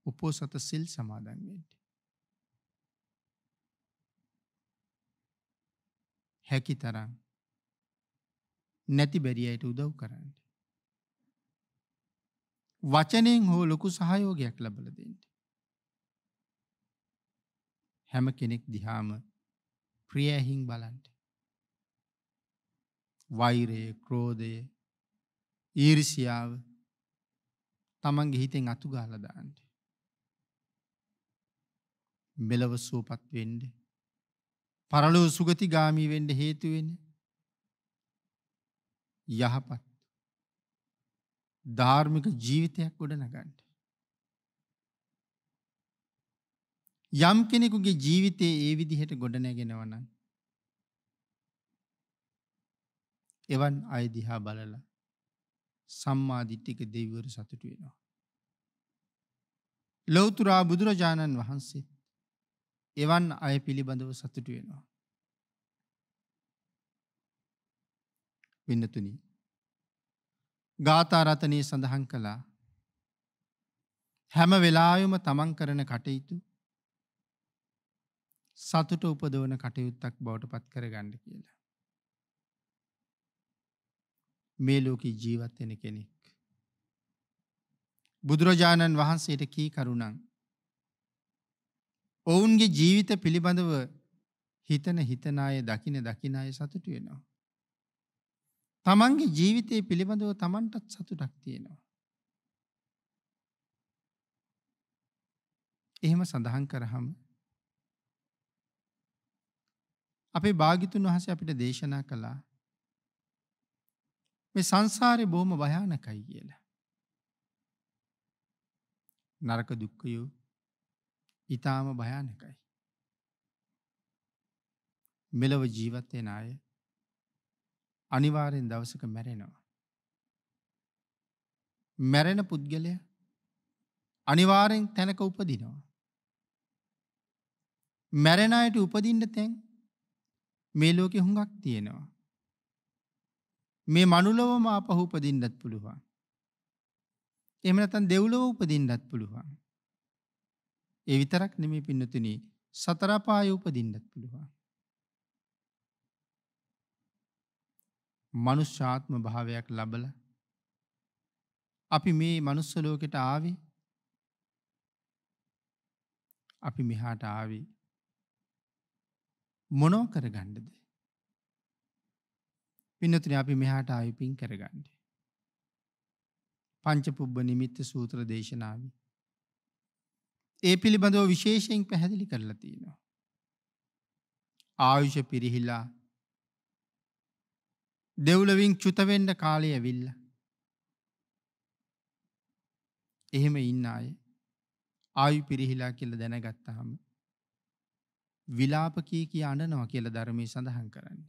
උපෝසත සිල් සමාදන් වෙන්ට. හැකි තරම් නැති බැරියට උදව් කරන්න. වචනයෙන් හෝ ලොකු සහයෝගයක් ලබල දෙන්ට. හැම කෙනෙක් දිහාම ප්‍රියඇහින් බලන්ට. වෛරය ක්‍රෝධය ඊරිසියාව තමන්ගේ හිතෙන් අතු ගාලදාන්ට. මෙලව සුවපත් වෙන්ඩ. පරලෝ සුගති ගාමී වෙන්ඩ හේතුවෙන යහපත් ධාර්මික ජීවිතයක් ගොඩ නගන්ට. යම් කෙනෙකුගේ ජීවිතයේ ඒ විදිහට ගොඩනැගෙනවනන් එවන් අයදිහා බලලා සම්මාධිට්ටික දෙවිවරු සතුටු වෙනවා. ලොවතුරා බුදුරජාණන් වහන්සේ එවන් අය පිළිබඳව සතුටු වෙනවා. වෙන්නතුනි ගාථරතනය සඳහන් කළා හැම වෙලායම තමන් කරන කටයුතු සතුට උපදවන කටයුත්තක් බවට පත් කර ගණ්ඩ කියලා. මේ ලෝකී ජීවත්වෙන කෙනෙක්. බුදුරජාණන් වහන්සේට කී කරුණන්. ඔවුන්ගේ ජීවිත පිළිබඳව හිතන හිතනාය දකින දකිනාය සතුටු වෙනවා. තමන්ගේ ජීවිතය පිළිබඳව තමන්ටත් සතුටක් තියෙනවා. එහෙම සඳහන් කරහම අපේ භාගිතුන් වහස අපිට දේශනා කළා මේ සංසාරය බොහොම භයානකයි කියලා. නරක දුක්කයෝ ඉතාම භයානකයි. මෙලොව ජීවත්වෙන අය අනිවාරයෙන් දවසක මැරෙනවා. මැරෙන පුද්ගලය අනිවාරෙන් තැනක උපදිනවා. මැරෙන අයට උපදින්න තැන් මේ ලෝකෙ හුඟක් තියෙනවා. මේ මනුලොවම අපහු උපදින්නත් පුළුවන්. එහෙම නැත්නම් දෙව්ලොව උපදින්නත් පුළුවන්. ඒ විතරක් නෙමෙයි පින්නතුනි සතර පායෙ උපදින්නත් පුළුවන්. මනුෂ්‍යාත්ම භාවයක් ලබලා අපි මේ මනුස්ස ලෝකෙට ආවේ අපි මෙහාට ආවේ මොනෝ කරගන්නද පින්නතුන අපි මෙහාට ආයුපින් කරගන්න. පංචපුබ්බ නිමිත්ත සූත්‍ර දේශනාව. ඒ පිළිබඳව විශේෂයෙන් පැහැදිලි කරලා තියෙනවා. ආයුෂ පිරිහිලා දෙව්ලවින් චුතවෙන්ඩ කාලය විල්ල. එහෙම ඉන්න අය ආයු පිරිහිලා කියල දැනගත්තහම විලාප කිය කිය අඩනවා කියල ධර්මය සඳහන් කරන්නේ.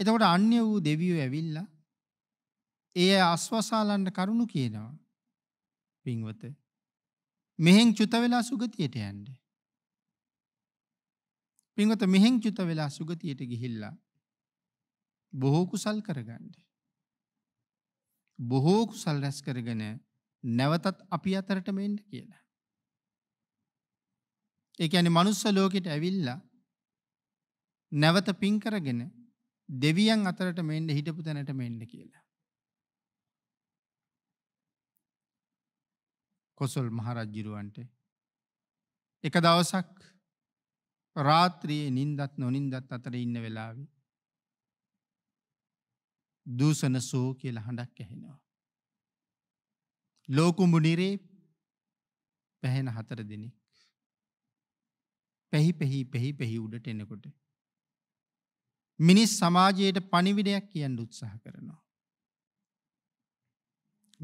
එතකොට අන්‍ය වූ දෙවියෝ ඇවිල්ලා ඒ අස්වසාලන්න කරුණු කියනවා. පින්වත. මෙහෙන් චුත වෙලා සුගතියට යන්න. පින්වත මෙහෙන් චුත වෙලා සුගතියට ගිහිල්ලා බොහෝ කුසල් කරගන්න. බොහෝ කුසල් රැස් කරගෙන නැවතත් අපි අතරටම එන්න කියලා. ඒ කියන්නේ මනුස්ස ලෝකෙට ඇවිල්ලා නැවත පින් කරගෙන දෙවියන් අතරට මෙන්න හිටපු තැනට මෙන්න කියලා. කොසල් මහරජ්ජිරුවන්ට එක දවසක් රාත්‍රියයේ නින්දත් නොනින්දත් අතර ඉන්න වෙලාවි. දූසන සෝ කියල හඬක් ඇහෙනවා. ලෝකුඹු නිරේ පැහෙන හතර දෙනෙක් පැහි පෙහි පෙහි පෙහි උඩට එනකොට මිනිස් සමාජයට පණිවිඩයක් කියන්න උත්සාහ කරනවා.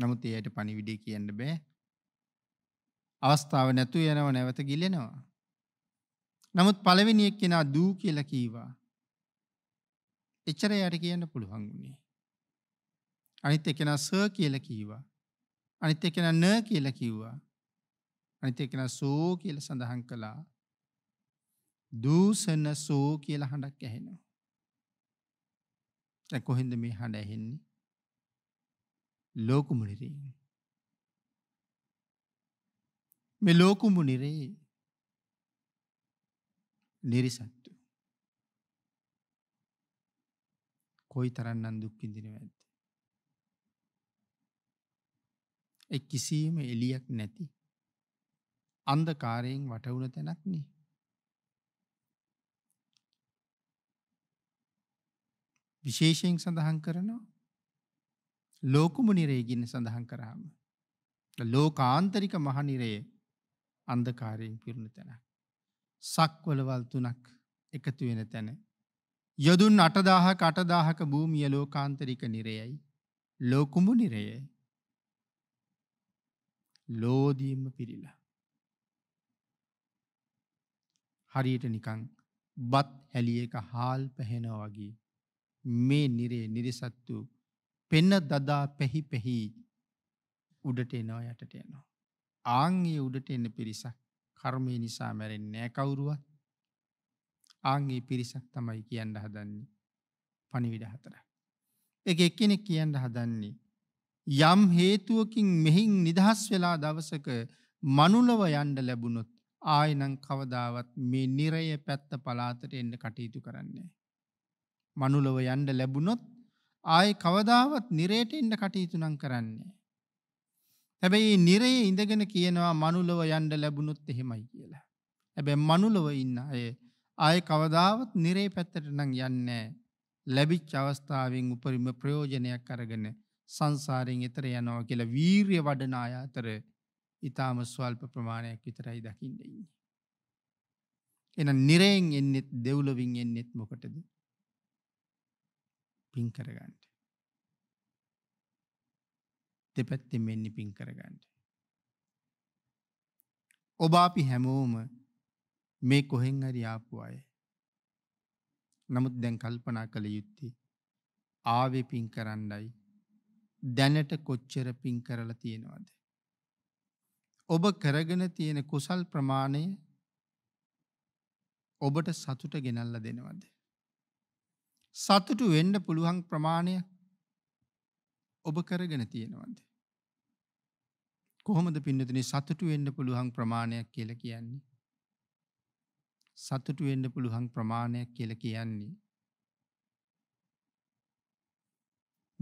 නමුත් එයට පණිවිඩේ කියන්න බෑ. අවස්ථාව නැතු යනව නැවත ගිලෙනවා. නමුත් පළවෙනි එක්කෙනා දූ කියලා කීවා. එච්චර යට කියන්න පුළුවන් වුණේ. අනිත් එක්කෙනා සර් කියලා කීවා. අනිත් එක්කෙනා න කියලා කිව්වා. අනිත් එක්කෙනා සෝ කියලා සඳහන් කළා. දූසන සෝ කියලා හඬක් ඇහෙනවා. දැන් කොහෙන්ද මේ හඬ ඇහෙන්නේ? ලෝකමුනිරේ. මේ ලෝකමුනිරේ නිරිසත්තු. කොයි තරන්නම් දුක් විඳිනවද? ඒ කිසියම් එළියක් නැති අන්ධකාරයෙන් වටවුණ තැනක් නේ. විශේෂයෙන් සඳහන් කරනවා. ලෝකුම නිරේ ගින්න සඳහන් කරාම. ලෝකාන්තරික මහනිරේ අන්දකාරයෙන් පිරුණ තැන. සක්වලවල් තුනක් එකතු වෙන තැන. යොදුන් අටදාහක අටදාහක භූමිය ලෝකාන්තරික නිරයයි. ලෝකුමු නිරයයි. ලෝදීම පිරිලා. හරියට නිකං බත් හැලිය එක හාල් පැහෙනෝ වගේ මේ නිරේ නිරිසත්තු පෙන්න දදා පැහි පැහි උඩට එනවා යටට යනවා. ආංගේ උඩට එන්න පිරිසක් කර්මය නිසා මැරෙන්නේ නෑ කවුරුවත්. ආංගේ පිරිසක් තමයි කියන්න හදන්නේ පණිවිඩ හතර. එක එක්කෙනෙක් කියන්න හදන්නේ. යම් හේතුවකින් මෙහින් නිදහස් වෙලා දවසක මනුලව යන්ඩ ලැබුණොත් ආයනං කවදාවත් මේ නිරය පැත්ත පලාතට එන්න කටයුතු කරන්නේ. මනුලොව යන්ඩ ලැබුණොත් ආය කවදාවත් නිරේට එන්න කටයුතුනම් කරන්නේ. හැබැයි නිරේ ඉඳගෙන කියනවා මනුලොව යන්ඩ ලැබුණොත් එහෙමයි කියලා. හැබැ මනුලොව ඉන්න අය ආය කවදාවත් නිරේ පැත්තට නං යන්නේ ලැබිච් අවස්ථාවෙන් උපරිම ප්‍රයෝජනයක් අරගෙන සංසාරයෙන් එතර යනවා කියලා වීර්ය වඩනාය අතර ඉතාම ස්වල්ප ප්‍රමාණයක් විතරයි දකිින්ට ඉන්නේ. එන නිරයෙන් එන්නෙත් දෙව්ලොවින් එන්නෙත් මොකටද පින් කරගන්ට. දෙපැත්තෙන් මෙන්න පින් කරගන්ට. ඔබ අපි හැමෝම මේ කොහෙන් හරි ආපු අය. නමුත් දැන් කල්පනා කළ යුත්තේ ආවේ පින් කරන්නයි දැනට කොච්චර පින් කරලා තියෙනවද. ඔබ කරගෙන තියෙන කුසල් ප්‍රමාණය ඔබට සතුට ගෙනල්ල දෙනවද. සතුටු වෙන්න පුළුවන් ප්‍රමාණය ඔබ කරගෙන තියෙනවද. කොහොමද පින්නතින සතුටු වෙන්න පුළුවන් ප්‍රමාණයක් කියල කියන්නේ. සතුටු වෙන්න පුළුවන් ප්‍රමාණයක් කියල කියන්නේ.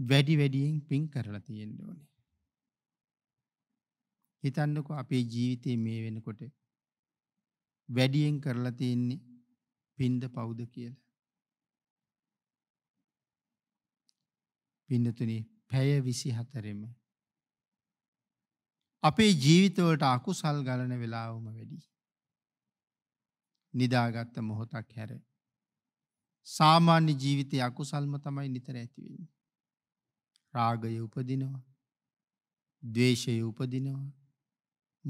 වැඩි වැඩියෙන් පින් කරලා තියෙන්න ඕනේ. හිතන්නකො අපේ ජීවිතය මේ වෙනකොට වැඩියෙන් කරලා තියෙන්නේ පින්ද පෞද කියලා. පින්නතුනි පැය 24ෙම අපේ ජීවිතවලට අකුසල් ගලන වෙලාවම වැඩි. නිදාගත්ත මොහොතක් හැර සාමාන්‍ය ජීවිතය අකුසල්ම තමයි නිතර ඇතිවෙන්නේ. රාගය උපදිනවා. දවේශය උපදිනවා.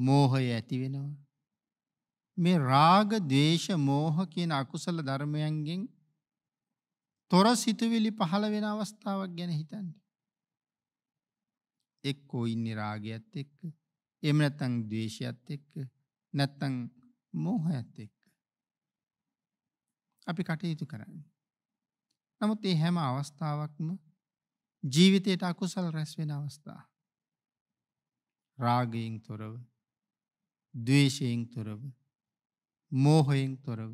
මෝහය ඇතිවෙනවා. මේ රාග දේශ මෝහ කියන අකුසල ධර්මයන්ගෙන් තොර සිතුවිලි පහළ වෙන අවස්ථාවක් ගැන හිතන්න. එක්කෝ ඉන්න රාගයත් එක්ක එම නැත්තං දේශයත් එක්ක නැත්තං මෝහයත් එක්ක. අපි කටයුතු කරන්න. නමුත් ඒ හැම අවස්ථාවක්ම ජීවිතයට අකුසල් රැස් වෙන අවස්ථා. රාගයෙන් තොරව, ද්වේෂයෙන් තොරව, මෝහයෙන් තොරව,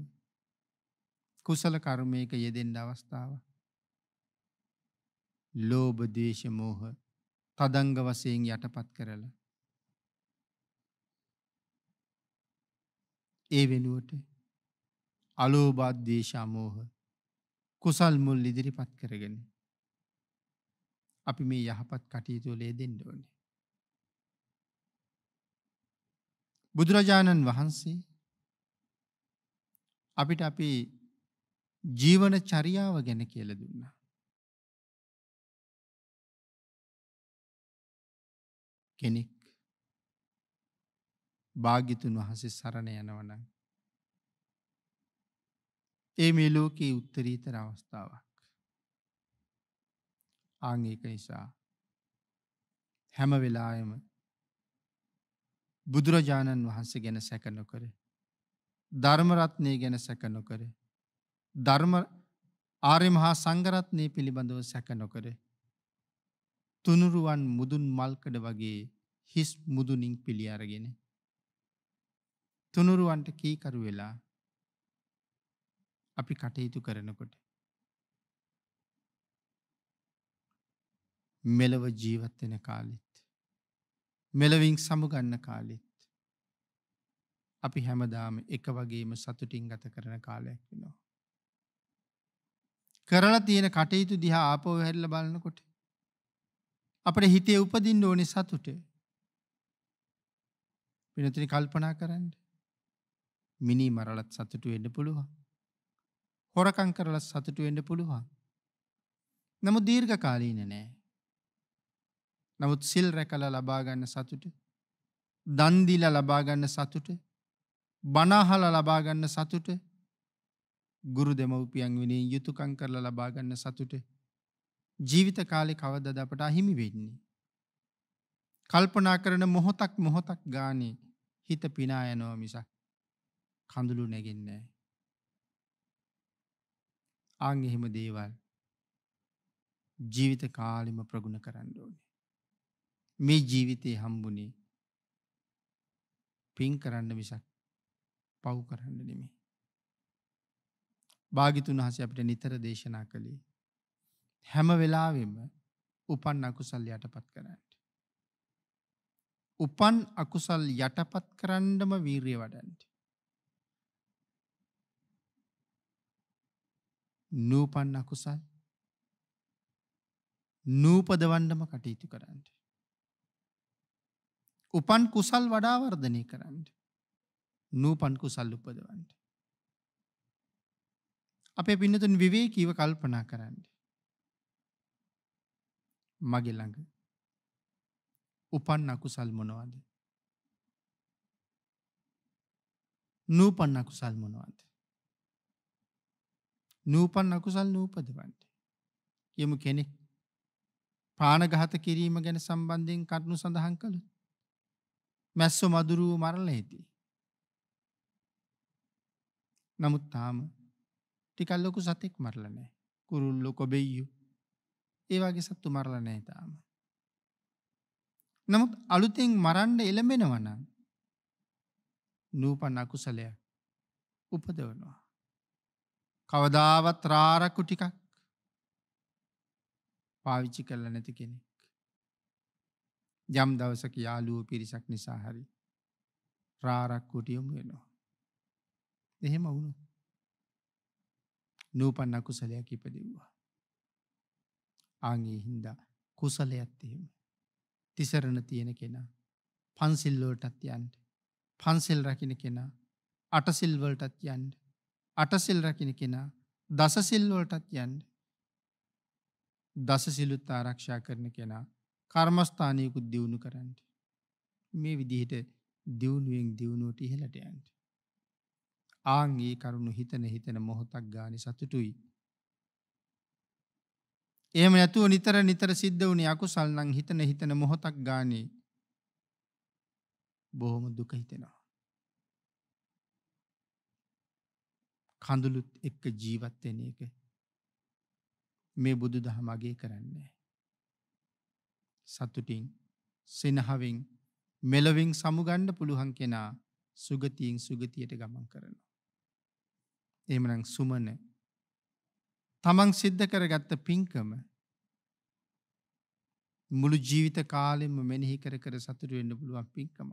කුසල කර්මයක යෙදෙන්ඩ අවස්ථාව. ලෝබ දේශමෝහ තදංග වසයෙන් යටපත් කරලා. ඒ වෙනුවට අලෝබාත් දේශාමෝහ කුසල් මුල් ඉදිරිපත් කරගෙන. අපි මේ යහපත් කටයුතුලේ දෙෙන්ඩෝනේ. බුදුරජාණන් වහන්සේ අපිට අපි ජීවන චරියාව ගැන කියල දුන්නා. කෙනෙක් භාගිතුන් වහසේ සරණ යනවන. ඒ මේ ලෝකයේ උත්තරීතර අවස්ථාවක්. ආංඒක නිසා හැම වෙලායම බුදුරජාණන් වහන්සේ ගැන සැකනොකර ධර්මරත්නය ගැන සැකනොකරේ ධර්ම ආර්ය මහා සංඝරත්නය පිළිබඳව සැක නොකර තුනුරුවන් මුදුන් මල්කඩ වගේ හිස් මුදුනින් පිළි අරගෙන තුනුරුවන්ට කීකරු වෙලා අපි කටයුතු කරනකොට මෙලව ජීවත් වෙන කාලෙත් මෙලවින් සමුගන්න කාලෙත් අපි හැමදාම එක වගේම සතුටින් ගත කරන කාලයක් වෙනවා කරලා තියෙන කටයුතු දිහා ආපෝ හැරිලා බලනකොට අපේ හිතේ උපදින්න ඕනේ සතුට. වෙනතන කල්පනා කරන්න. මිනි මරලත් සතුටු වෙන්න පුළුවන්. හොරකම් කරලත් සතුටු වෙන්න පුළුවන්. නමුත් දීර්ඝ කාලීන නෑ. නමුත් සිල් රැකලා ලබා ගන්න සතුට, දන් දීලා ලබා ගන්න සතුට, බණ අහලා ලබා ගන්න සතුට ගුරු දෙමව්පියන් වෙනින් යුතුයකම් කරලා ලබා ගන්න සතුට ජීවිත කාලේ කවදද අපට අහිමි වෙන්නේ? කල්පනා කරන මොහොතක් මොහොතක් ගානේ හිත පිනා යනවා මිසක් කඳුළු නැගෙන්නේ නැහැ. ආන් එහෙම දේවල් ජීවිත කාලෙම ප්‍රගුණ කරන්න ඕනේ. මේ ජීවිතේ හම්බුනේ පින් කරන්න මිසක් පව් කරන්න නෙමෙයි. භාගිතුන් වහස අපට නිතර දේශනා කළේ. හැම වෙලාවෙම උපන් අකුසල් යටපත් කරන්නට. උපන් අකුසල් යටපත් කරන්නම වීරිය වඩන්ට. නූපන් අකුසල් නූපදවන්නම කටයුතු කරන්නට. උපන් කුසල් වඩාවර්ධනය කරන්න. නූපන් කුසල් උපදවන්ට. අපේ පින්නතුන් විවේකීව කල්පනා කරන්න. මගේ ළඟ උපන් අකුසල් මොනවද? නූපන් අකුසල් මොනවද? නූපන් අකුසල් නූපදවන්න. කියමු කෙනෙක් ප්‍රාණඝාත කිරීම ගැන සම්බන්ධයෙන් කරුණු සඳහන් කළොත් මැස්සෝ මදුරුව මරලා ඇති. නමුත් තාම ටිකල් ලොකු සතෙක් මරලා නෑ. කුරුල්ලෝ කොබෙයියු. ඒ වගේ සත්තු මරලා නෑ තාම. නමුත් අලුතෙන් මරන්න එළඹෙනවා නම් නූපන් අකුසලයක් උපදවනවා. කවදාවත් රාරකු ටිකක් පාවිච්චි කරලා නැති කෙනෙක්. යම් දවසක යාළුවෝ පිරිසක් නිසා හරි රාරක්කුවට යොමු වෙනවා. එහෙම වුණොත් නූපන් අකුසලයක් ඉපදෙව්වා. ආගේ හින්දා කුසලයත් එහෙම. තිසරණ තියෙන කෙනා පන්සිල්වලටත් යන්ට. පන්සෙල් රකින කෙනා අටසිල්වලටත් යන්ට. අටසිල් රකින කෙනා දසසිල්වලටත් යන්ට. දසසිලුත් ආරක්ෂා කරන කෙනා කර්මස්ථානයකුත් දියුණු කරන්න. මේ විදිහට දියුණුවෙන් දියුණුවට ඉහලට යන්ට. ආං ඒ කරුණු හිතන හිතන මොහොතක් ගානි සතුටුයි. එහම නැතුව නිතර නිතර සිද්ධ වුණේ අකුසල් නම් හිතන හිතන මොහොතක් ගානේ බොහොම දුක හිතෙනවා. කඳුළුත් එක්ක ජීවත්වෙන එක මේ බුදු දහම අගේ කරන්නේ. සතුටින් සෙනහවින් මෙලොවින් සමුගණ්ඩ පුළුවන් කෙනා සුගතියෙන් සුගතියට ගමන් කරනවා. එමනං සුමන තමන් සිද්ධ කරගත්ත පින්කම මුළු ජීවිත කාලෙම මෙනෙහි කර කර සතුරු වෙන්න පුළුවන් පින්කම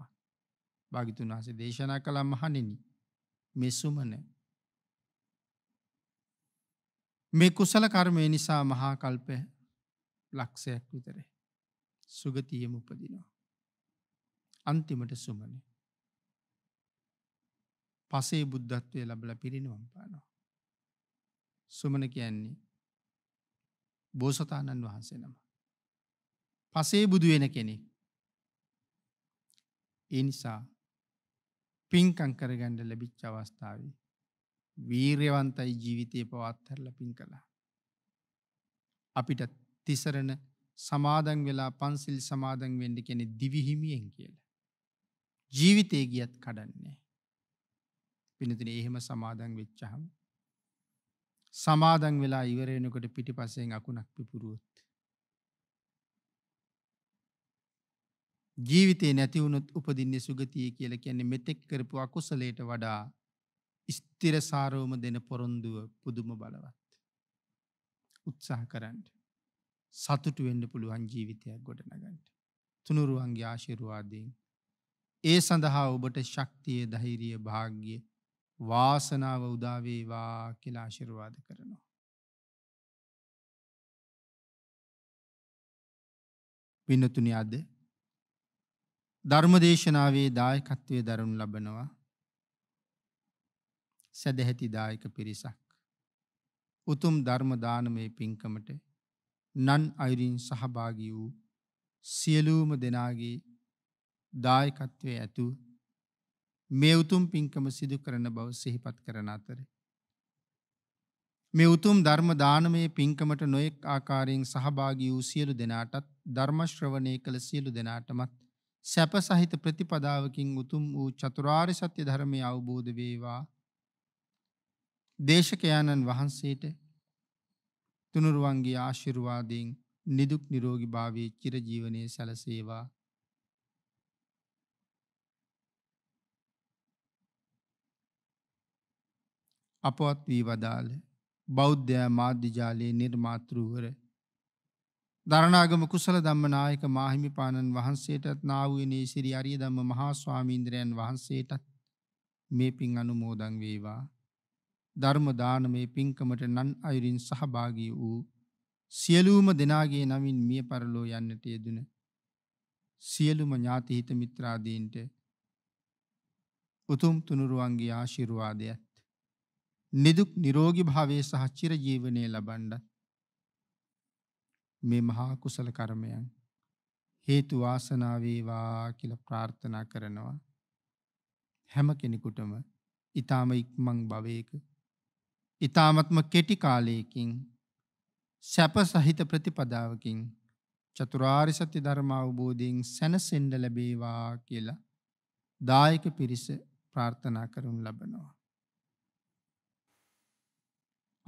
භාගිතුන් වහන්සේ දේශනා කළා මහණෙනි මේ සුමන මේ කුසල කර්මය නිසා මහා කල්ප ලක්ෂයක් විතර සුගතියම උපදිනවා අන්තිමට සුමනේ පසේ බුද්ධත්වය ලබල පිරිනිවම් පානවා. සුමන කියන්නේ බෝසතාණන් වහන්සේ නම. පසේ බුදුවෙන කෙනෙක්. ඒ නිසා පින්කං කරගණ්ඩ ලැබිච්ච අවස්ථාවේ වීර්යවන්තයි ජීවිතය පවත්හරල පින් කළා. අපිට තිසරණ සමාදන් වෙලා පන්සිල් සමාදන් වෙන්ඩ කෙනෙ දිවිහිමියෙන් කියලා. ජීවිතය ගියත් කඩන්නේ. පිනතින එහෙම සමාදන් වෙච්චහම සමාදන් වෙලා ඉවරෙනකොට පිටි පසයෙන් අකුණක් පිපුරුවොත්. ජීවිතේ නැතිවුණුත් උපදින්නේ සුගතිය කියල කියන්නේ මෙතෙක් කරපු අකුසලයට වඩා ස්තිරසාරෝම දෙන පොරොන්දුව පුදුම බලවත්. උත්සාහ කරන්න. සතුටු වෙන්න පුළුවන් ජීවිතයක් ගොඩනගන්ට. තුනුරුවන්ගේ ආශිරුවාදයෙන්. ඒ සඳහා ඔබට ශක්තිය දහිරිය භාග්‍ය වාසනාව උදාවේවා කියලා ආශිර්වාද කරනවා. පින්නතුනි අද ධර්මදේශනාවේ දායකත්වය දරනු ලබනවා සැදැහැති දායක පිරිසක් උතුම් ධර්ම දානමේ පින්කමට නන් අයුරින් සහභාගී වූ සියලූම දෙනාගේ දායකත්වය ඇතු මේ උතුම් පින්කම සිදු කරන බව සිහිපත් කරන අතර. මේ උතුම් ධර්ම දානමය පින්කමට නොයෙක් ආකාරයෙන් සහභාගී වූ සියලු දෙනාටත් ධර්මශ්‍රවණය කළ සියලු දෙනාටමත් සැප සහිත ප්‍රතිපදාවකින් උතුම් වූ චතුරාර් සත්‍ය ධර්මය අවබෝධ වේවා දේශකයාණන් වහන්සේට තුනුරුවන්ගේ ආශිරුවාදයෙන් නිදුක් නිරෝගි භාවී චිරජීවනය සැලසේවා අපවත් වී වදාළ බෞද්ධයා මාධ්‍යජාලයේ නිර්මාතෘවර දරණාගම කුසල ධම්මනායක මාහිමිපාණන් වහන්සේටත් නාවුවනේ සිරි අරිය ධම්ම මහා ස්වාමීන්ද්‍රයන් වහන්සේටත් මේ පින් අනුමෝදන් වේවා ධර්ම දානමේ පින්කමට නන් අයුරින් සහභාගී වූ සියලුම දෙනාගේ නමින් මිය පරලෝ යන්නට යෙදුන සියලුම ඥාතිහිත මිත්‍රාදීන්ට උතුම් තුනුරුවන්ගේ ආශිර්වාදයත් නිදුක් නිරෝගී භාවයේ සහ චිර ජීවනයේ ලබන්න මේ මහා කුසල කර්මයන් හේතු වාසනා වේවා කියලා ප්‍රාර්ථනා කරනවා හැම කෙනෙකුටම ඊ타ම ඉක්මන් භවයක ඊ타මත්ම කෙටි කාලයකින් සැප සහිත ප්‍රතිපදාවකින් චතුරාර්ය සත්‍ය ධර්ම අවබෝධයෙන් සැනසෙන්න ලැබේවා කියලා දායක පිරිස ප්‍රාර්ථනා කරනු ලබනවා